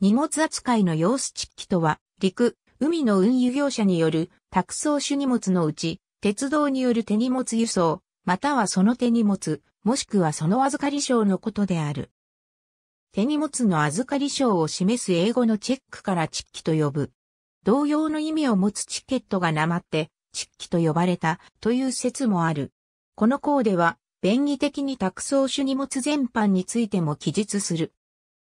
荷物扱いの様子地域とは、陸、海の運輸業者による、託送種荷物のうち、鉄道による手荷物輸送、またはその手荷物、もしくはその預かり証のことである。手荷物の預かり証を示す英語のチェックからチッキと呼ぶ。同様の意味を持つチケットがなまって、チッキと呼ばれたという説もある。この項では、便宜的に託送種荷物全般についても記述する。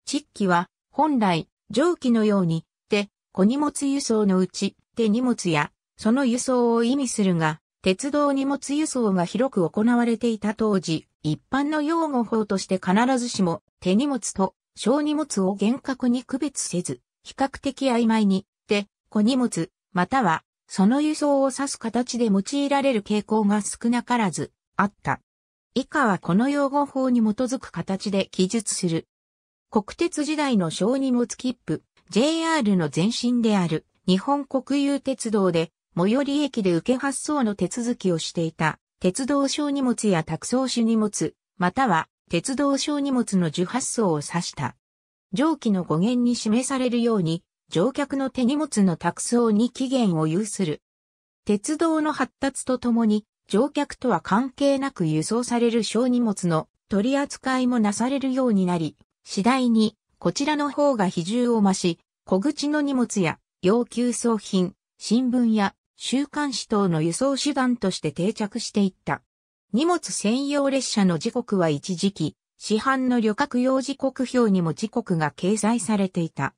チッキは本来、蒸気のように、手、小荷物輸送のうち、手荷物や、その輸送を意味するが、鉄道荷物輸送が広く行われていた当時、一般の用語法として必ずしも、手荷物と小荷物を厳格に区別せず、比較的曖昧に、手、小荷物、または、その輸送を指す形で用いられる傾向が少なからず、あった。以下はこの用語法に基づく形で記述する。国鉄時代の小荷物切符、JR の前身である日本国有鉄道で最寄り駅で受け発送の手続きをしていた鉄道小荷物や託送手荷物、または鉄道小荷物の受発送を指した。上記の語源に示されるように、乗客の手荷物の託送に期限を有する。鉄道の発達とともに、乗客とは関係なく輸送される小荷物の取り扱いもなされるようになり、次第に、こちらの方が比重を増し、小口の荷物や、要求送品、新聞や、週刊誌等の輸送手段として定着していった。荷物専用列車の時刻は一時期、市販の旅客用時刻表にも時刻が掲載されていた。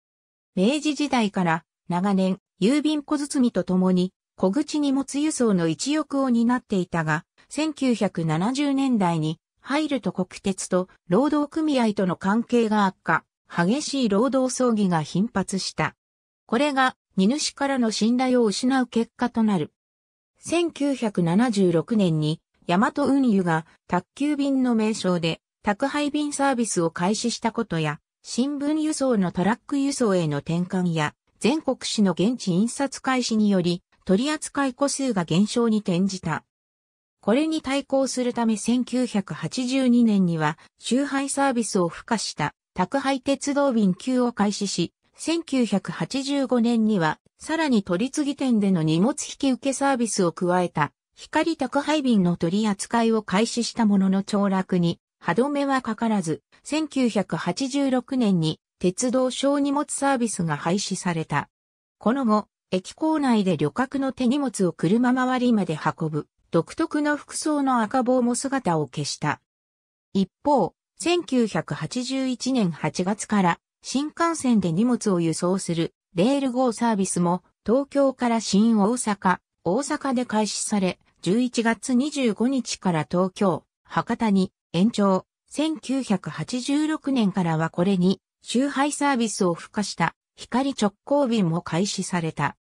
明治時代から長年郵便小包とともに小口荷物輸送の一翼を担っていたが、1970年代に入ると国鉄と労働組合との関係が悪化、激しい労働争議が頻発した。これが荷主からの信頼を失う結果となる。1976年に大和運輸が宅急便の名称で宅配便サービスを開始したことや、新聞輸送のトラック輸送への転換や、全国紙の現地印刷開始により、取扱い個数が減少に転じた。これに対抗するため1982年には、集配サービスを付加した宅配鉄道便級を開始し、1985年には、さらに取り次ぎ店での荷物引受サービスを加えた、光宅配便の取り扱いを開始したものの凋落に、歯止めはかからず、1986年に鉄道小荷物サービスが廃止された。この後、駅構内で旅客の手荷物を車周りまで運ぶ独特の服装の赤帽も姿を消した。一方、1981年8月から新幹線で荷物を輸送するレール号サービスも東京から新大阪、大阪で開始され、11月25日から東京、博多に延長、1986年からはこれに周配サービスを付加した光直行便も開始された。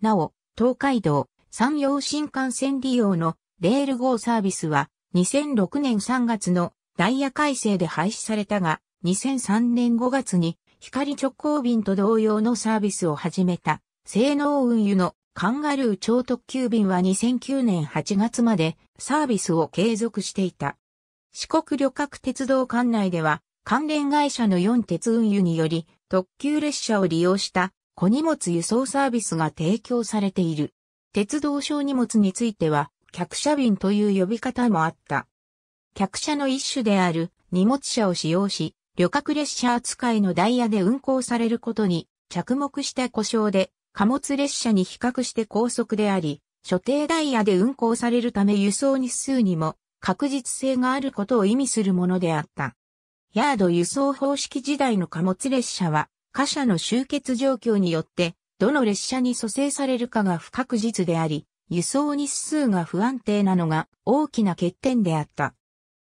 なお、東海道、山陽新幹線利用のレール号サービスは2006年3月のダイヤ改正で廃止されたが2003年5月に光直行便と同様のサービスを始めた性能運輸のカンガルー超特急便は2009年8月までサービスを継続していた。四国旅客鉄道管内では関連会社の4鉄運輸により特急列車を利用した小荷物輸送サービスが提供されている。鉄道小荷物については、客車便という呼び方もあった。客車の一種である荷物車を使用し、旅客列車扱いのダイヤで運行されることに着目した故障で、貨物列車に比較して高速であり、所定ダイヤで運行されるため輸送日数にも確実性があることを意味するものであった。ヤード輸送方式時代の貨物列車は、貨車の集結状況によってどの列車に蘇生されるかが不確実であり、輸送日数が不安定なのが大きな欠点であった。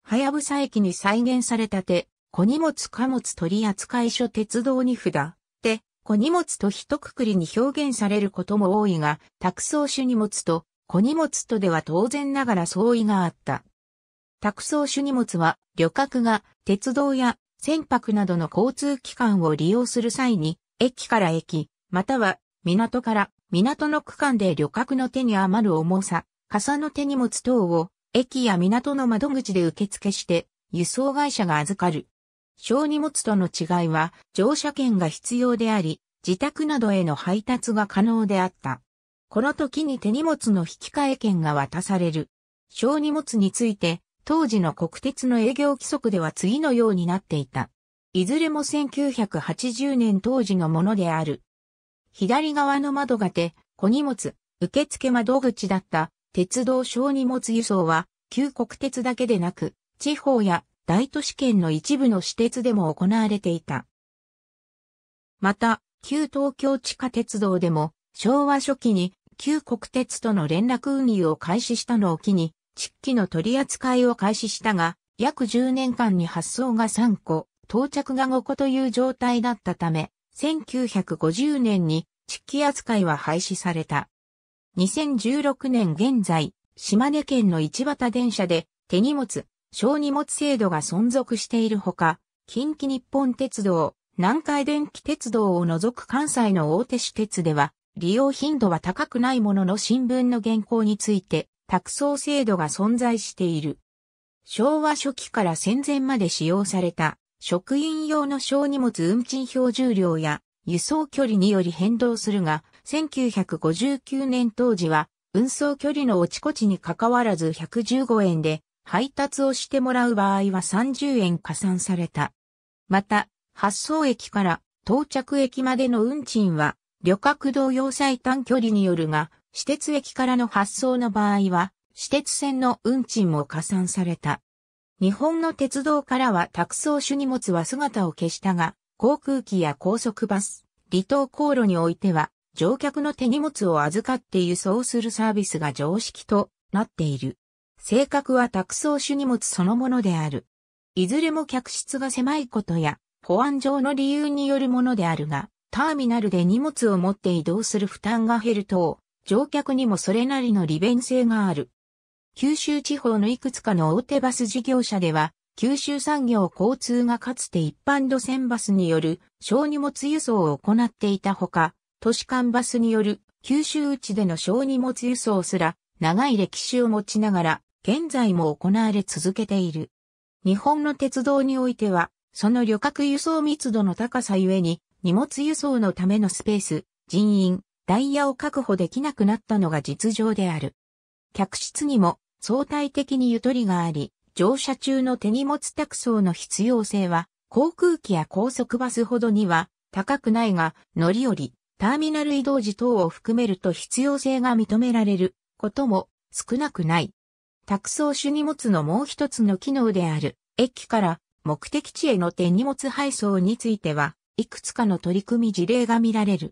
はやぶさ駅に再現されたて、小荷物貨物取扱所鉄道に札、て、小荷物と一括りに表現されることも多いが、託送種荷物と小荷物とでは当然ながら相違があった。託送種荷物は旅客が鉄道や船舶などの交通機関を利用する際に、駅から駅、または港から港の区間で旅客の手に余る重さ、傘の手荷物等を駅や港の窓口で受付して輸送会社が預かる。小荷物との違いは乗車券が必要であり、自宅などへの配達が可能であった。この時に手荷物の引き換え券が渡される。小荷物について、当時の国鉄の営業規則では次のようになっていた。いずれも1980年当時のものである。左側の窓が手、小荷物、受付窓口だった鉄道小荷物輸送は、旧国鉄だけでなく、地方や大都市圏の一部の私鉄でも行われていた。また、旧東京地下鉄道でも、昭和初期に旧国鉄との連絡運輸を開始したのを機に、地機の取り扱いを開始したが、約10年間に発送が3個、到着が5個という状態だったため、1950年に地域扱いは廃止された。2016年現在、島根県の一畑電車で手荷物、小荷物制度が存続しているほか、近畿日本鉄道、南海電気鉄道を除く関西の大手私鉄では、利用頻度は高くないものの新聞の原稿について、託送制度が存在している。昭和初期から戦前まで使用された職員用の小荷物運賃表重量や輸送距離により変動するが、1959年当時は運送距離の落ちこちに関わらず115円で配達をしてもらう場合は30円加算された。また、発送駅から到着駅までの運賃は旅客同様最短距離によるが、私鉄駅からの発送の場合は、私鉄線の運賃も加算された。日本の鉄道からは託送手荷物は姿を消したが、航空機や高速バス、離島航路においては、乗客の手荷物を預かって輸送するサービスが常識となっている。性格は託送手荷物そのものである。いずれも客室が狭いことや、保安上の理由によるものであるが、ターミナルで荷物を持って移動する負担が減ると、乗客にもそれなりの利便性がある。九州地方のいくつかの大手バス事業者では、九州産業交通がかつて一般路線バスによる小荷物輸送を行っていたほか、都市間バスによる九州内での小荷物輸送すら長い歴史を持ちながら、現在も行われ続けている。日本の鉄道においては、その旅客輸送密度の高さゆえに、荷物輸送のためのスペース、人員、ダイヤを確保できなくなったのが実情である。客室にも相対的にゆとりがあり、乗車中の手荷物託送の必要性は、航空機や高速バスほどには高くないが、乗り降り、ターミナル移動時等を含めると必要性が認められることも少なくない。託送手荷物のもう一つの機能である、駅から目的地への手荷物配送については、いくつかの取り組み事例が見られる。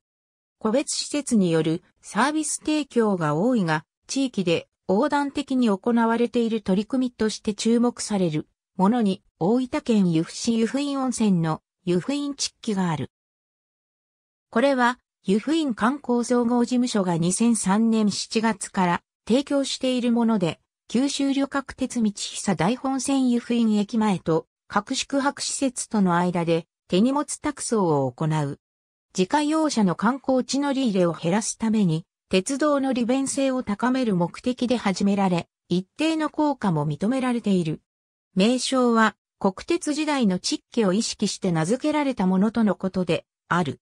個別施設によるサービス提供が多いが、地域で横断的に行われている取り組みとして注目されるものに大分県由布市由布院温泉の由布院地域がある。これは湯布院観光総合事務所が2003年7月から提供しているもので、九州旅客鉄道久大本線湯布院駅前と各宿泊施設との間で手荷物託送を行う。自家用車の観光地乗り入れを減らすために、鉄道の利便性を高める目的で始められ、一定の効果も認められている。名称は国鉄時代の地域を意識して名付けられたものとのことである。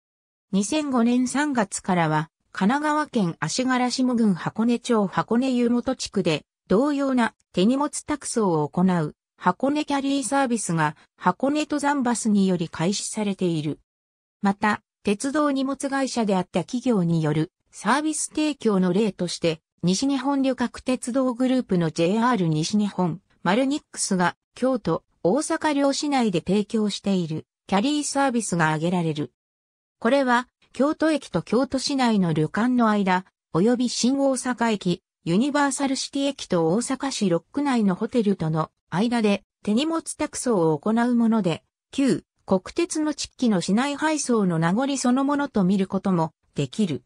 2005年3月からは神奈川県足柄下郡箱根町箱根湯本地区で同様な手荷物託送を行う箱根キャリーサービスが箱根登山バスにより開始されている。また、鉄道荷物会社であった企業によるサービス提供の例として、西日本旅客鉄道グループの JR 西日本、マルニックスが京都、大阪両市内で提供しているキャリーサービスが挙げられる。これは、京都駅と京都市内の旅館の間、及び新大阪駅、ユニバーサルシティ駅と大阪市ロック内のホテルとの間で手荷物託送を行うもので、旧国鉄の地域の市内配送の名残そのものと見ることもできる。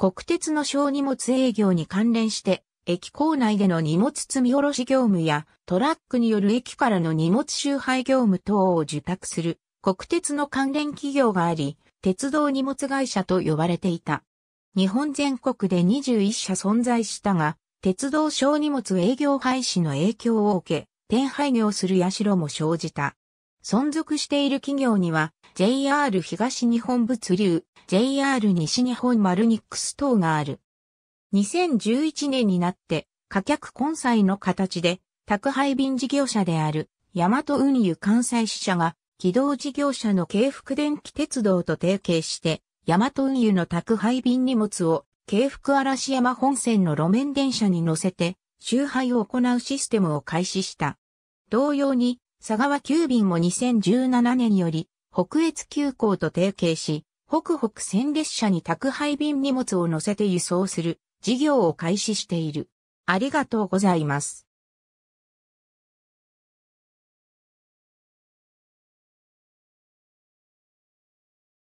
国鉄の小荷物営業に関連して、駅構内での荷物積み下ろし業務やトラックによる駅からの荷物集配業務等を受託する国鉄の関連企業があり、鉄道荷物会社と呼ばれていた。日本全国で21社存在したが、鉄道小荷物営業廃止の影響を受け、転廃業する社も生じた。存続している企業には、JR 東日本物流、JR 西日本マルニックス等がある。2011年になって、価客混載の形で、宅配便事業者である、ヤマト運輸関西支社が、機動事業者の京福電気鉄道と提携して、ヤマト運輸の宅配便荷物を、京福嵐山本線の路面電車に乗せて、周配を行うシステムを開始した。同様に、佐川急便も2017年より、北越急行と提携し、北北線列車に宅配便荷物を乗せて輸送する事業を開始している。ありがとうございます。